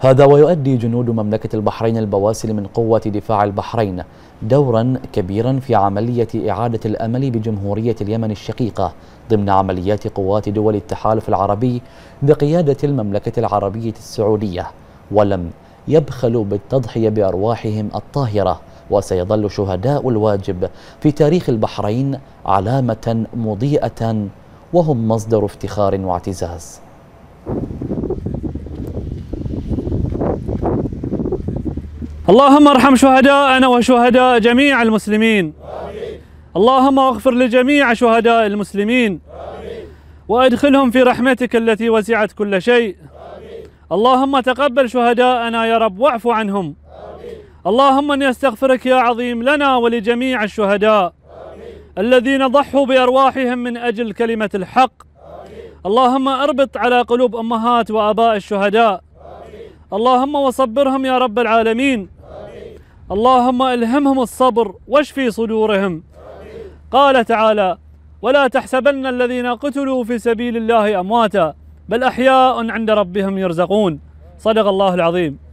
هذا ويؤدي جنود مملكة البحرين البواسل من قوة دفاع البحرين دورا كبيرا في عملية إعادة الأمل بجمهورية اليمن الشقيقة ضمن عمليات قوات دول التحالف العربي بقيادة المملكة العربية السعودية ولم يبخلوا بالتضحية بأرواحهم الطاهرة وسيظل شهداء الواجب في تاريخ البحرين علامة مضيئة وهم مصدر افتخار واعتزاز اللهم ارحم شهداءنا وشهداء جميع المسلمين آمين. اللهم اغفر لجميع شهداء المسلمين آمين. وادخلهم في رحمتك التي وسعت كل شيء آمين. اللهم تقبل شهداءنا يا رب واعف عنهم آمين. اللهم اني استغفرك يا عظيم لنا ولجميع الشهداء آمين. الذين ضحوا بارواحهم من اجل كلمه الحق آمين. اللهم اربط على قلوب امهات واباء الشهداء آمين. اللهم وصبرهم يا رب العالمين اللهم الهمهم الصبر واشفي صدورهم قال تعالى ولا تحسبن الذين قتلوا في سبيل الله امواتا بل احياء عند ربهم يرزقون صدق الله العظيم